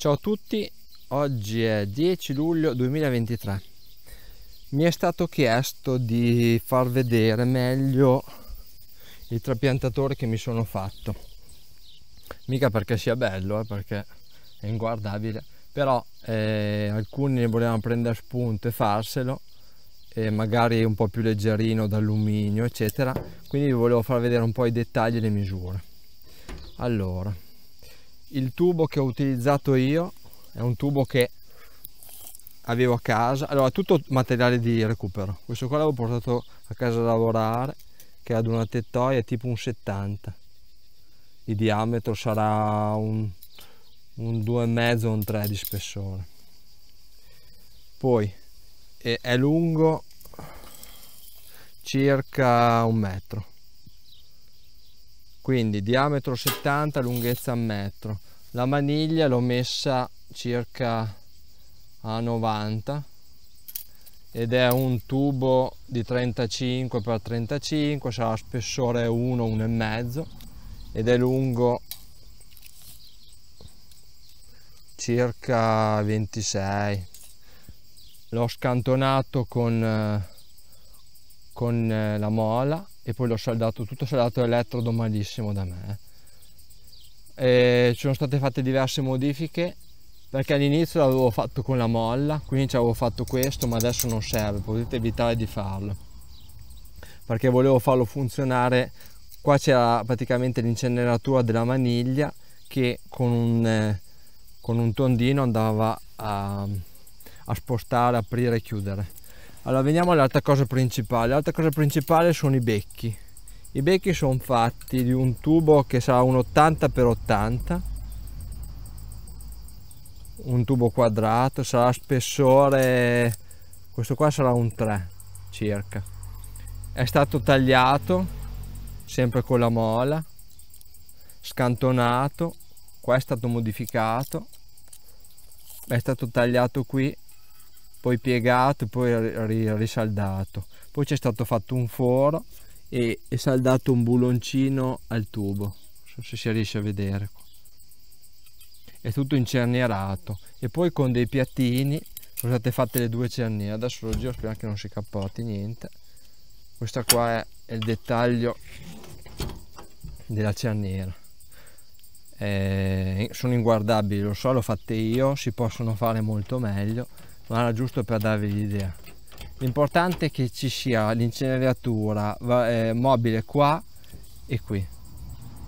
Ciao a tutti, oggi è 10 luglio 2023. Mi è stato chiesto di far vedere meglio il trapiantatore che mi sono fatto. Mica perché sia bello, eh, perché è inguardabile, però eh, alcuni volevano prendere spunto e farselo magari un po' più leggerino d'alluminio eccetera quindi vi volevo far vedere un po' i dettagli e le misure allora il tubo che ho utilizzato io è un tubo che avevo a casa allora tutto materiale di recupero questo qua l'avevo portato a casa a lavorare che ad una tettoia tipo un 70 di diametro sarà un, un 2,5 o un 3 di spessore poi è lungo circa un metro quindi diametro 70 lunghezza un metro la maniglia l'ho messa circa a 90 ed è un tubo di 35 x 35 sarà spessore 1 1 e mezzo ed è lungo circa 26 l'ho scantonato con eh, con eh, la mola e poi l'ho saldato tutto saldato elettrodo malissimo da me eh. e ci sono state fatte diverse modifiche perché all'inizio l'avevo fatto con la molla quindi ci avevo fatto questo ma adesso non serve potete evitare di farlo perché volevo farlo funzionare qua c'era praticamente l'inceneratura della maniglia che con un, eh, con un tondino andava a, a spostare aprire e chiudere allora veniamo all'altra cosa principale, l'altra cosa principale sono i becchi. I becchi sono fatti di un tubo che sarà un 80x80, un tubo quadrato, sarà spessore, questo qua sarà un 3 circa. È stato tagliato, sempre con la mola, scantonato, qua è stato modificato, è stato tagliato qui poi piegato, poi risaldato. Poi c'è stato fatto un foro e è saldato un buloncino al tubo, non so se si riesce a vedere. È tutto incernierato e poi con dei piattini sono state fatte le due cerniere. Adesso lo giro, speriamo che non si cappotti niente. Questo qua è, è il dettaglio della cerniera. Eh, sono inguardabili, lo so, l'ho fatte io, si possono fare molto meglio non era giusto per darvi l'idea l'importante è che ci sia l'inceneratura eh, mobile qua e qui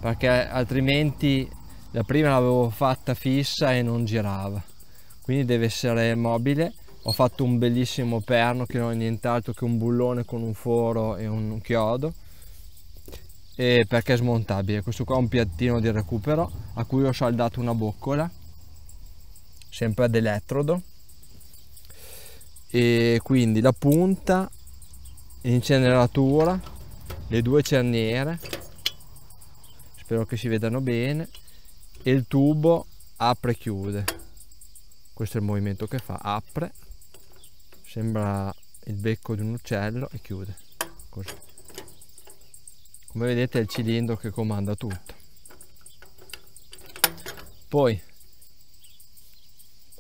perché altrimenti la prima l'avevo fatta fissa e non girava quindi deve essere mobile ho fatto un bellissimo perno che non è nient'altro che un bullone con un foro e un chiodo e perché è smontabile questo qua è un piattino di recupero a cui ho saldato una boccola sempre ad elettrodo e quindi la punta l'inceneratura le due cerniere spero che si vedano bene e il tubo apre e chiude questo è il movimento che fa apre sembra il becco di un uccello e chiude così come vedete è il cilindro che comanda tutto poi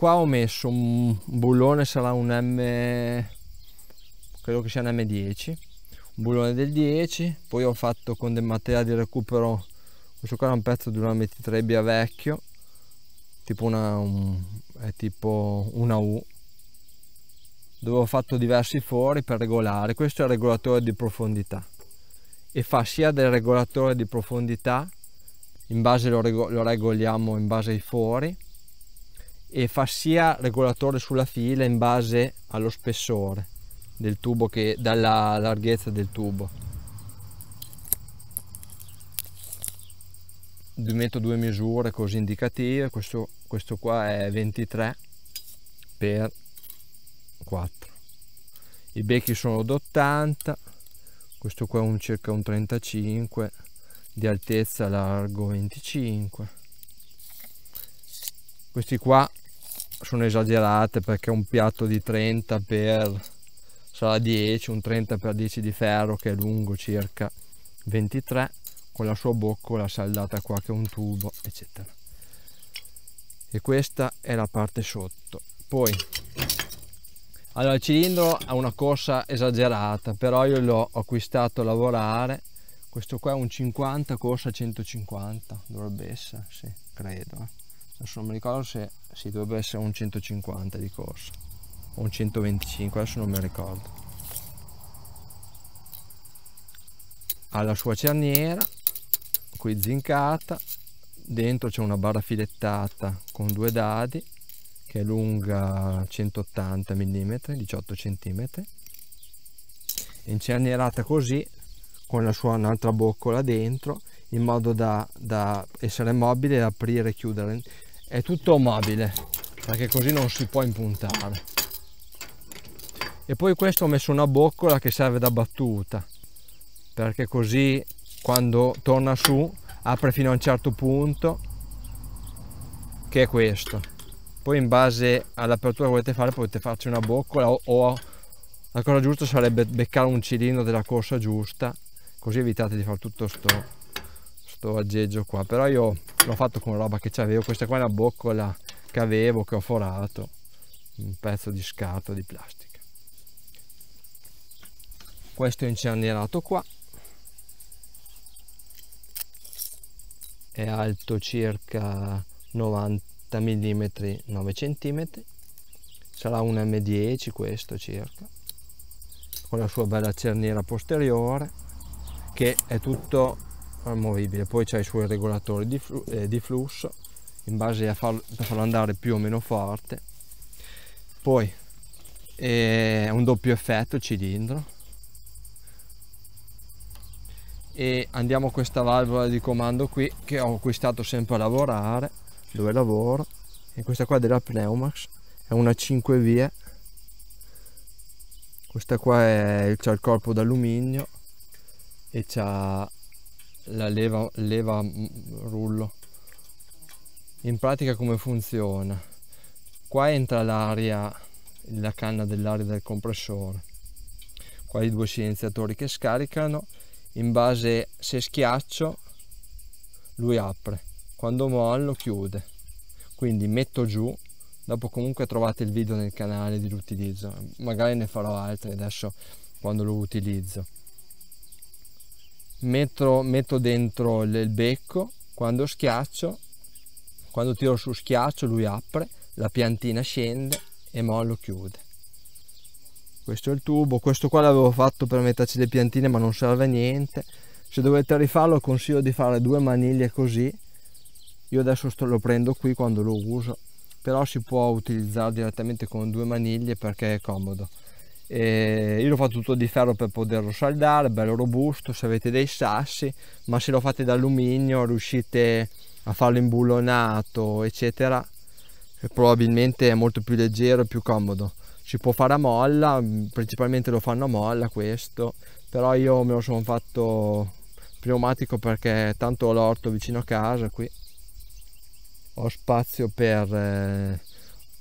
qua ho messo un bullone sarà un M credo che sia un M10 un bullone del 10 poi ho fatto con del materiale di recupero questo qua è un pezzo di una metitrebbia vecchio tipo una un, è tipo una U dove ho fatto diversi fori per regolare questo è il regolatore di profondità e fa sia del regolatore di profondità in base lo, rego, lo regoliamo in base ai fori e fa sia regolatore sulla fila in base allo spessore del tubo che dalla larghezza del tubo. metto due misure così indicative, questo, questo qua è 23 per 4. I becchi sono d'80, questo qua è un, circa un 35, di altezza largo 25 questi qua sono esagerate perché un piatto di 30 per sarà 10, un 30 per 10 di ferro che è lungo circa 23 con la sua boccola saldata qua che è un tubo eccetera e questa è la parte sotto poi allora il cilindro ha una corsa esagerata però io l'ho acquistato a lavorare questo qua è un 50 corsa 150 dovrebbe essere sì credo eh adesso non mi ricordo se sì, dovrebbe essere un 150 di corsa o un 125 adesso non mi ricordo ha la sua cerniera qui zincata dentro c'è una barra filettata con due dadi che è lunga 180 mm 18 cm incernierata così con la sua un'altra boccola dentro in modo da, da essere mobile e aprire e chiudere è tutto mobile perché così non si può impuntare e poi questo ho messo una boccola che serve da battuta perché così quando torna su apre fino a un certo punto che è questo poi in base all'apertura che volete fare potete farci una boccola o, o la cosa giusta sarebbe beccare un cilindro della corsa giusta così evitate di fare tutto sto questo aggeggio qua però io l'ho fatto con roba che c'avevo questa qua è la boccola che avevo che ho forato un pezzo di scarto di plastica questo è incernierato qua è alto circa 90 mm 9 cm sarà un M10 questo circa con la sua bella cerniera posteriore che è tutto amovibile poi c'è i suoi regolatori di, flu eh, di flusso in base a farlo, per farlo andare più o meno forte poi è eh, un doppio effetto cilindro e andiamo a questa valvola di comando qui che ho acquistato sempre a lavorare dove lavoro e questa qua della Pneumax è una 5 vie questa qua c'è il corpo d'alluminio e c'è la leva, leva mm, rullo in pratica come funziona qua entra l'aria la canna dell'aria del compressore qua i due silenziatori che scaricano in base se schiaccio lui apre quando mollo chiude quindi metto giù dopo comunque trovate il video nel canale di l'utilizzo magari ne farò altri adesso quando lo utilizzo metto, metto dentro il becco, quando schiaccio, quando tiro su schiaccio lui apre, la piantina scende e mollo chiude. Questo è il tubo, questo qua l'avevo fatto per metterci le piantine ma non serve a niente. Se dovete rifarlo consiglio di fare due maniglie così, io adesso lo prendo qui quando lo uso, però si può utilizzare direttamente con due maniglie perché è comodo. E eh, io l'ho fatto tutto di ferro per poterlo saldare, bello robusto, se avete dei sassi, ma se lo fate d'alluminio riuscite a farlo imbullonato, eccetera, probabilmente è molto più leggero e più comodo. Si può fare a molla, principalmente lo fanno a molla questo, però io me lo sono fatto pneumatico perché tanto ho l'orto vicino a casa qui. Ho spazio per... Eh,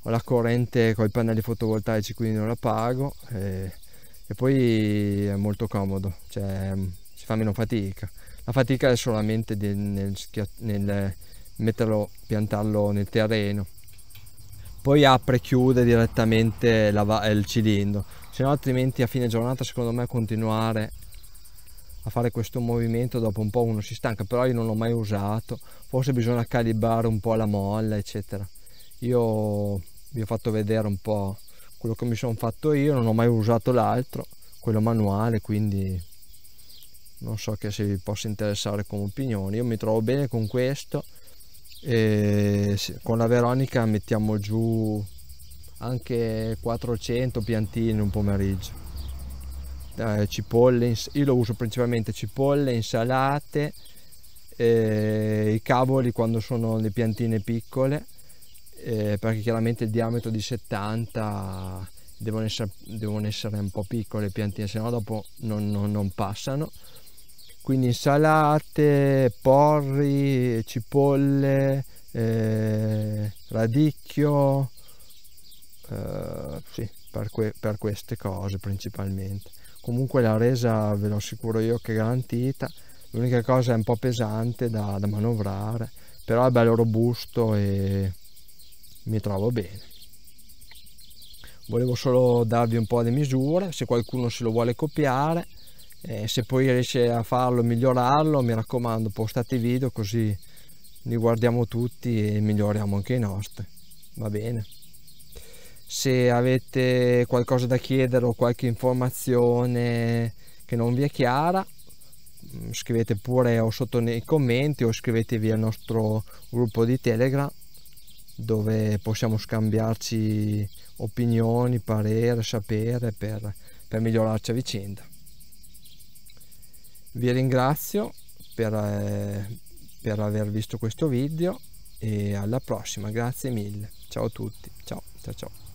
ho la corrente con i pannelli fotovoltaici quindi non la pago e, e poi è molto comodo cioè mm, si fa meno fatica la fatica è solamente nel, nel metterlo piantarlo nel terreno poi apre e chiude direttamente la, il cilindro se no altrimenti a fine giornata secondo me continuare a fare questo movimento dopo un po' uno si stanca però io non l'ho mai usato forse bisogna calibrare un po' la molla eccetera io vi ho fatto vedere un po' quello che mi sono fatto io, non ho mai usato l'altro, quello manuale, quindi non so che se vi possa interessare come opinione. Io mi trovo bene con questo e con la Veronica mettiamo giù anche 400 piantine un pomeriggio. Eh, cipolle, io lo uso principalmente cipolle, insalate, eh, i cavoli quando sono le piantine piccole eh, perché chiaramente il diametro di 70 devono essere, devono essere un po' piccole le piantine, se no dopo non, non, non passano. Quindi insalate, porri, cipolle, eh, radicchio, eh, sì, per, que per queste cose principalmente. Comunque la resa ve lo assicuro io che è garantita, l'unica cosa è un po' pesante da, da manovrare, però è bello robusto e mi trovo bene. Volevo solo darvi un po' di misure, se qualcuno se lo vuole copiare, eh, se poi riesce a farlo, migliorarlo, mi raccomando postate i video così li guardiamo tutti e miglioriamo anche i nostri, va bene? Se avete qualcosa da chiedere o qualche informazione che non vi è chiara, mm, scrivete pure o sotto nei commenti o iscrivetevi al nostro gruppo di Telegram dove possiamo scambiarci opinioni, parere, sapere per, per migliorarci a vicenda. Vi ringrazio per, eh, per aver visto questo video e alla prossima, grazie mille, ciao a tutti, ciao ciao ciao.